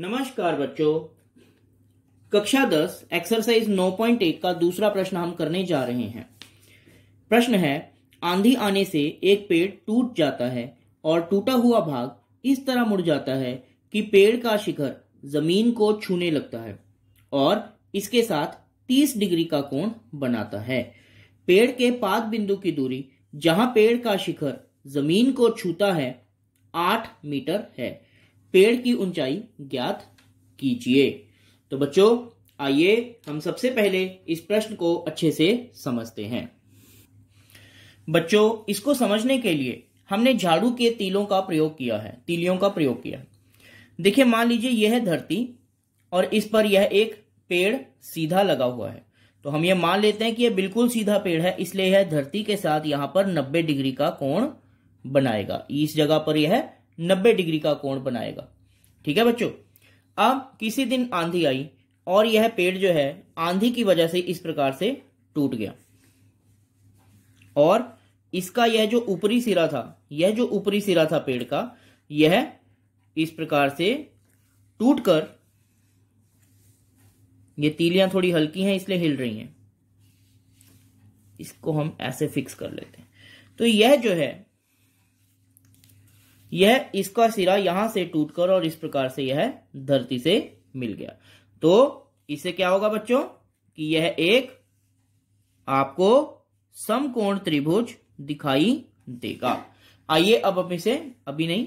नमस्कार बच्चों कक्षा दस एक्सरसाइज 9.1 का दूसरा प्रश्न हम करने जा रहे हैं प्रश्न है आंधी आने से एक पेड़ टूट जाता है और टूटा हुआ भाग इस तरह मुड़ जाता है कि पेड़ का शिखर जमीन को छूने लगता है और इसके साथ 30 डिग्री का कोण बनाता है पेड़ के पाद बिंदु की दूरी जहां पेड़ का शिखर जमीन को छूता है आठ मीटर है पेड़ की ऊंचाई ज्ञात कीजिए तो बच्चों आइए हम सबसे पहले इस प्रश्न को अच्छे से समझते हैं बच्चों इसको समझने के लिए हमने झाड़ू के तीलों का प्रयोग किया है तीलियों का प्रयोग किया देखिए मान लीजिए यह है धरती और इस पर यह एक पेड़ सीधा लगा हुआ है तो हम यह मान लेते हैं कि यह बिल्कुल सीधा पेड़ है इसलिए यह धरती के साथ यहां पर 90 डिग्री का कोण बनाएगा इस जगह पर यह 90 डिग्री का कोण बनाएगा ठीक है बच्चों अब किसी दिन आंधी आई और यह पेड़ जो है आंधी की वजह से इस प्रकार से टूट गया और इसका यह जो ऊपरी सिरा था यह जो ऊपरी सिरा था पेड़ का यह इस प्रकार से टूटकर ये तीलियां थोड़ी हल्की हैं इसलिए हिल रही हैं इसको हम ऐसे फिक्स कर लेते हैं तो यह जो है यह इसका सिरा यहां से टूटकर और इस प्रकार से यह धरती से मिल गया तो इससे क्या होगा बच्चों कि यह एक आपको समकोण त्रिभुज दिखाई देगा आइए अब हम इसे अभी नहीं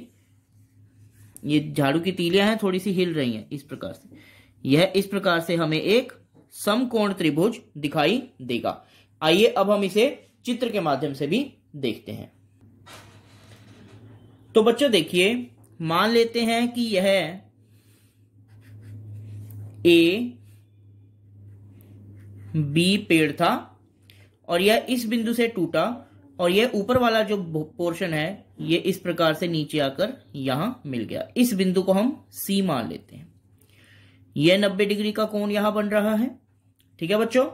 ये झाड़ू की तीलियां हैं थोड़ी सी हिल रही हैं इस प्रकार से यह इस प्रकार से हमें एक समकोण त्रिभुज दिखाई देगा आइए अब हम इसे चित्र के माध्यम से भी देखते हैं तो बच्चों देखिए मान लेते हैं कि यह ए बी पेड़ था और यह इस बिंदु से टूटा और यह ऊपर वाला जो पोर्शन है यह इस प्रकार से नीचे आकर यहां मिल गया इस बिंदु को हम सी मान लेते हैं यह 90 डिग्री का कोण यहां बन रहा है ठीक है बच्चों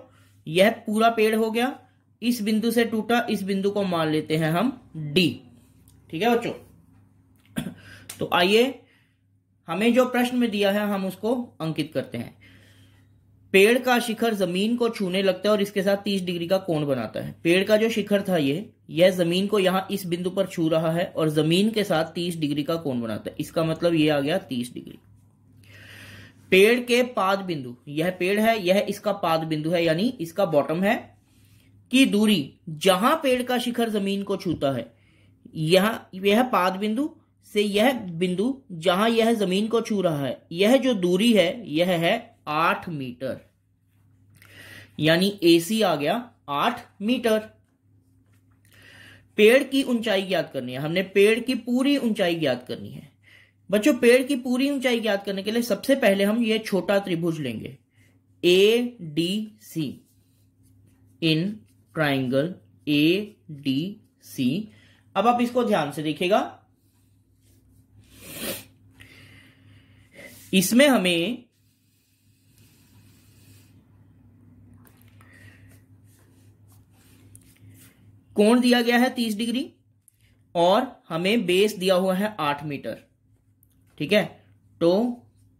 यह पूरा पेड़ हो गया इस बिंदु से टूटा इस बिंदु को मान लेते हैं हम डी ठीक है बच्चों तो आइए हमें जो प्रश्न में दिया है हम उसको अंकित करते हैं पेड़ का शिखर जमीन को छूने लगता है और इसके साथ 30 डिग्री का कोण बनाता है पेड़ का जो शिखर था ये यह जमीन को यहां इस बिंदु पर छू रहा है और जमीन के साथ 30 डिग्री का कोण बनाता है इसका मतलब ये आ गया 30 डिग्री पेड़ के पाद बिंदु यह पेड़ है यह इसका पाद बिंदु है यानी इसका बॉटम है की दूरी जहां पेड़ का शिखर जमीन को छूता है यह यह पाद बिंदु से यह बिंदु जहां यह जमीन को छू रहा है यह जो दूरी है यह है आठ मीटर यानी एसी आ गया आठ मीटर पेड़ की ऊंचाई ज्ञात करनी है हमने पेड़ की पूरी ऊंचाई ज्ञात करनी है बच्चों पेड़ की पूरी ऊंचाई ज्ञात करने के लिए सबसे पहले हम यह छोटा त्रिभुज लेंगे A D C in triangle A D C अब आप इसको ध्यान से देखिएगा इसमें हमें कोण दिया गया है तीस डिग्री और हमें बेस दिया हुआ है आठ मीटर ठीक है तो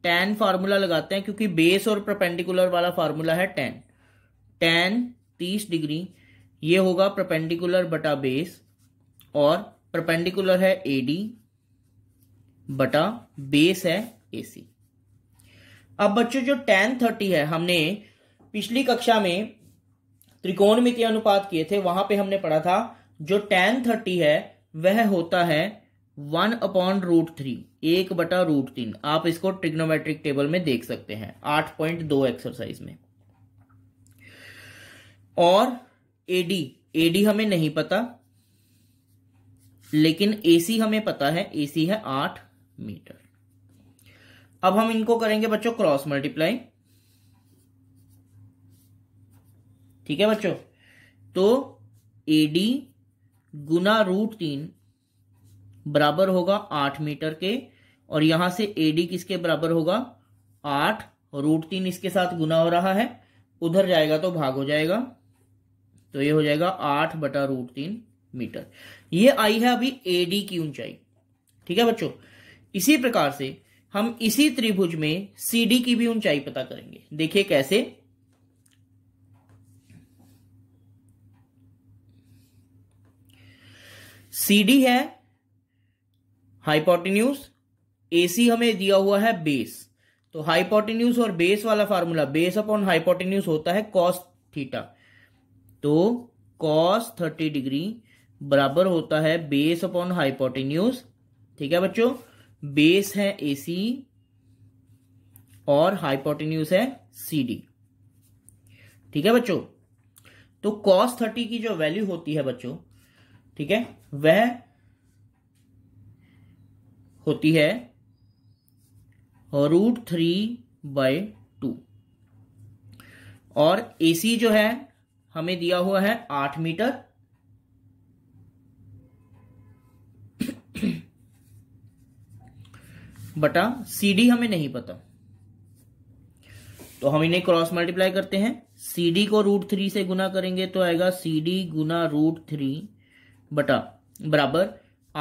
टेन फार्मूला लगाते हैं क्योंकि बेस और प्रपेंडिकुलर वाला फार्मूला है टेन टेन तीस डिग्री ये होगा प्रपेंडिकुलर बटा बेस और प्रपेंडिकुलर है एडी बटा बेस है एसी अब बच्चों जो टेन थर्टी है हमने पिछली कक्षा में त्रिकोणमितीय अनुपात किए थे वहां पे हमने पढ़ा था जो टेन थर्टी है वह होता है वन अपॉन रूट थ्री एक बटा रूट तीन आप इसको ट्रिग्नोमेट्रिक टेबल में देख सकते हैं आठ पॉइंट दो एक्सरसाइज में और एडी एडी हमें नहीं पता लेकिन एसी हमें पता है एसी है आठ मीटर अब हम इनको करेंगे बच्चों क्रॉस मल्टीप्लाई ठीक है बच्चों तो एडी गुना रूट तीन बराबर होगा आठ मीटर के और यहां से एडी किसके बराबर होगा आठ रूट तीन इसके साथ गुना हो रहा है उधर जाएगा तो भाग हो जाएगा तो ये हो जाएगा आठ बटा रूट तीन मीटर ये आई है अभी एडी की ऊंचाई ठीक है बच्चों इसी प्रकार से हम इसी त्रिभुज में CD की भी ऊंचाई पता करेंगे देखिए कैसे CD है हाइपोटिन्यूस AC हमें दिया हुआ है बेस तो हाइपोटिन्यूस और बेस वाला फार्मूला बेस अपॉन हाइपोटिन्यूस होता है कॉस थीटा तो कॉस थर्टी डिग्री बराबर होता है बेस अपॉन हाइपोटिन्यूस ठीक है बच्चों बेस है एसी और हाइपोटेन्यूज है सीडी ठीक है बच्चों तो कॉस थर्टी की जो वैल्यू होती है बच्चों ठीक है वह होती है रूट थ्री बाय टू और एसी जो है हमें दिया हुआ है आठ मीटर बटा सी डी हमें नहीं पता तो हम इन्हें क्रॉस मल्टीप्लाई करते हैं सी डी को रूट थ्री से गुना करेंगे तो आएगा सी डी गुना रूट थ्री बटा बराबर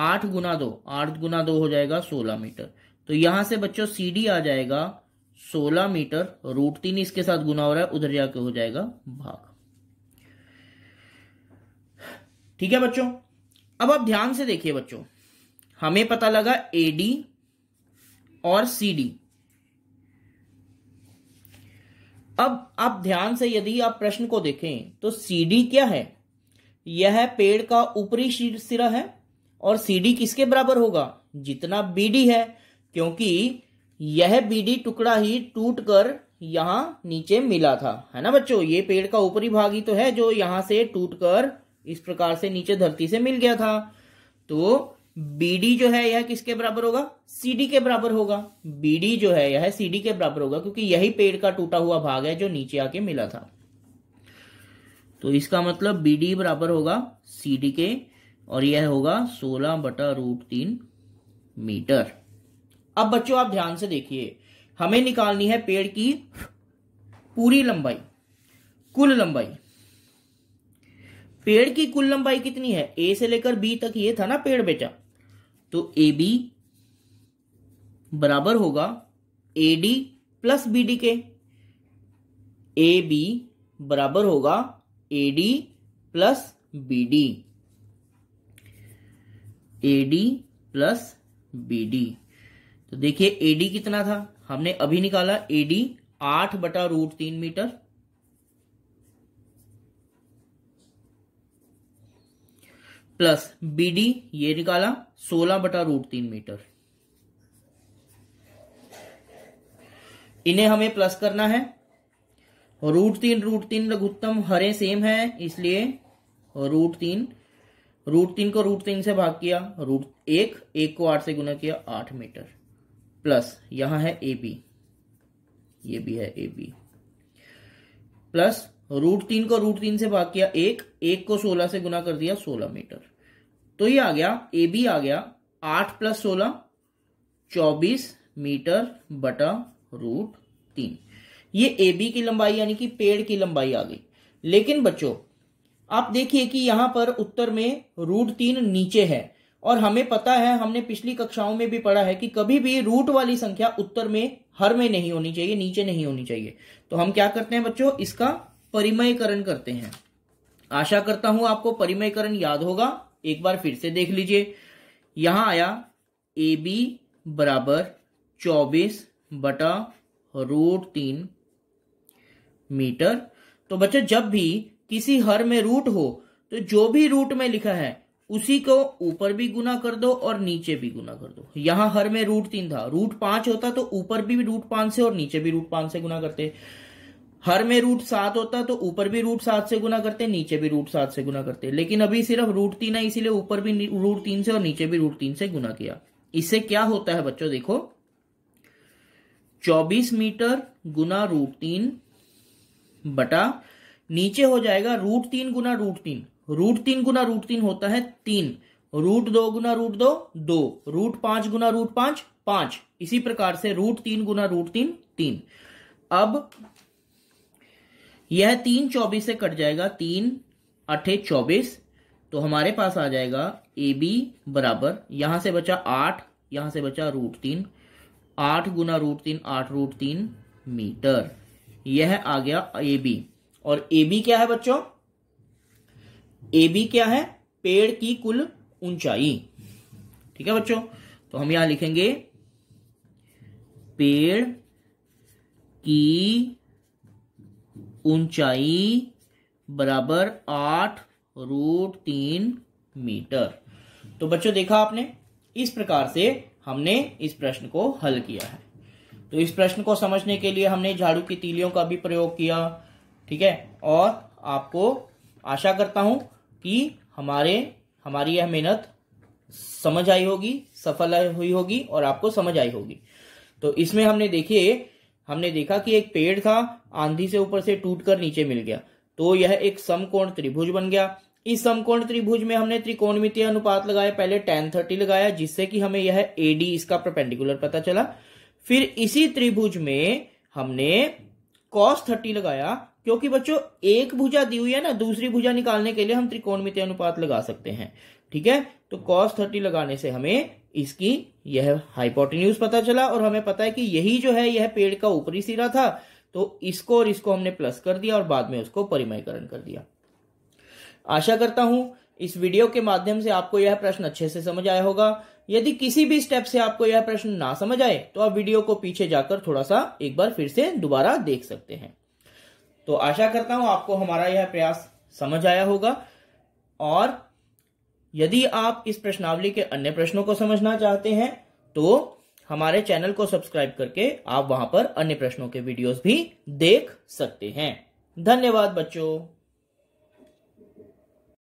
आठ गुना दो आठ गुना दो हो जाएगा सोलह मीटर तो यहां से बच्चों सी डी आ जाएगा सोलह मीटर रूट तीन इसके साथ गुना हो रहा है उधर जाके हो जाएगा भाग ठीक है बच्चों अब आप ध्यान से देखिए बच्चों हमें पता लगा एडी और सी डी अब आप ध्यान से यदि आप प्रश्न को देखें तो सी डी क्या है यह पेड़ का ऊपरी सिरा है और सी डी किसके बराबर होगा जितना बी डी है क्योंकि यह बी डी टुकड़ा ही टूट कर यहां नीचे मिला था है ना बच्चों ये पेड़ का ऊपरी भाग ही तो है जो यहां से टूटकर इस प्रकार से नीचे धरती से मिल गया था तो बीडी जो है यह किसके बराबर होगा CD के बराबर होगा बीडी जो है यह सीडी के बराबर होगा क्योंकि यही पेड़ का टूटा हुआ भाग है जो नीचे आके मिला था तो इसका मतलब बीडी बराबर होगा CD के और यह होगा 16 बटा रूट तीन मीटर अब बच्चों आप ध्यान से देखिए हमें निकालनी है पेड़ की पूरी लंबाई कुल लंबाई पेड़ की कुल लंबाई कितनी है ए से लेकर बी तक ये था ना पेड़ बेटा तो ए बी बराबर होगा A D plus B D के ए बी बराबर होगा A D plus B D A D plus B D तो देखिए ए डी कितना था हमने अभी निकाला ए डी आठ बटा रूट तीन मीटर प्लस बी डी ये निकाला सोलह बटा रूट तीन मीटर इन्हें हमें प्लस करना है रूट तीन रूट तीन लघुत्तम हरे सेम है इसलिए रूट तीन रूट तीन को रूट तीन से भाग किया रूट एक एक को आठ से गुना किया आठ मीटर प्लस यहां है ए बी ये भी है ए बी प्लस रूट तीन को रूट तीन से भाग किया एक एक को सोलह से गुना कर दिया सोलह मीटर तो ये आ गया ए बी आ गया आठ प्लस सोलह चौबीस मीटर बटा रूट तीन ये ए बी की लंबाई यानी कि पेड़ की लंबाई आ गई लेकिन बच्चों आप देखिए कि यहां पर उत्तर में रूट तीन नीचे है और हमें पता है हमने पिछली कक्षाओं में भी पढ़ा है कि कभी भी रूट वाली संख्या उत्तर में हर में नहीं होनी चाहिए नीचे नहीं होनी चाहिए तो हम क्या करते हैं बच्चों इसका परिमयकरण करते हैं आशा करता हूं आपको परिमयकरण याद होगा एक बार फिर से देख लीजिए यहां आया ए बी बराबर चौबीस बटा रूट तीन मीटर तो बच्चों जब भी किसी हर में रूट हो तो जो भी रूट में लिखा है उसी को ऊपर भी गुना कर दो और नीचे भी गुना कर दो यहां हर में रूट तीन था रूट पांच होता तो ऊपर भी रूट पांच से और नीचे भी रूट पांच से गुना करते हर में रूट सात होता तो ऊपर भी रूट सात से गुना करते नीचे भी रूट सात से गुना करते लेकिन अभी सिर्फ रूट तीन है इसीलिए ऊपर भी रूट तीन से और नीचे भी रूट तीन से गुना किया इससे क्या होता है बच्चों देखो चौबीस मीटर गुना रूट तीन बटा नीचे हो जाएगा रूट तीन गुना रूट तीन रूट तीन गुना रूट तीन होता है तीन रूट दो गुना रूट दो दो रूट पांच गुना रूट पांच पांच इसी प्रकार से रूट तीन गुना रूट तीन तीन अब यह तीन चौबीस से कट जाएगा तीन अठे चौबीस तो हमारे पास आ जाएगा ए बी बराबर यहां से बचा आठ यहां से बचा रूट तीन आठ गुना रूट तीन आठ रूट तीन मीटर यह आ गया ए बी और ए बी क्या है बच्चों ए बी क्या है पेड़ की कुल ऊंचाई ठीक है बच्चों तो हम यहां लिखेंगे पेड़ की ऊंचाई बराबर आठ रूट तीन मीटर तो बच्चों देखा आपने इस प्रकार से हमने इस प्रश्न को हल किया है तो इस प्रश्न को समझने के लिए हमने झाड़ू की तीलियों का भी प्रयोग किया ठीक है और आपको आशा करता हूं कि हमारे हमारी यह मेहनत समझ आई होगी सफल हुई होगी और आपको समझ आई होगी तो इसमें हमने देखिए हमने देखा कि एक पेड़ था आंधी से ऊपर से टूटकर नीचे मिल गया तो यह एक समकोण त्रिभुज बन गया इस समकोण त्रिभुज में हमने त्रिकोणमितीय अनुपात लगाया पहले टेन थर्टी लगाया जिससे कि हमें यह एडी इसका प्रपेंडिकुलर पता चला फिर इसी त्रिभुज में हमने कॉस थर्टी लगाया क्योंकि बच्चों एक भुजा दी हुई है ना दूसरी भुजा निकालने के लिए हम त्रिकोणमितीय अनुपात लगा सकते हैं ठीक है तो कॉस थर्टी लगाने से हमें इसकी यह हाइपोटेन्यूज पता चला और हमें पता है कि यही जो है यह पेड़ का ऊपरी सिरा था तो इसको और इसको हमने प्लस कर दिया और बाद में उसको परिमयकरण कर दिया आशा करता हूं इस वीडियो के माध्यम से आपको यह प्रश्न अच्छे से समझ आया होगा यदि किसी भी स्टेप से आपको यह प्रश्न ना समझ आए तो आप वीडियो को पीछे जाकर थोड़ा सा एक बार फिर से दोबारा देख सकते हैं तो आशा करता हूं आपको हमारा यह प्रयास समझ आया होगा और यदि आप इस प्रश्नावली के अन्य प्रश्नों को समझना चाहते हैं तो हमारे चैनल को सब्सक्राइब करके आप वहां पर अन्य प्रश्नों के वीडियोस भी देख सकते हैं धन्यवाद बच्चों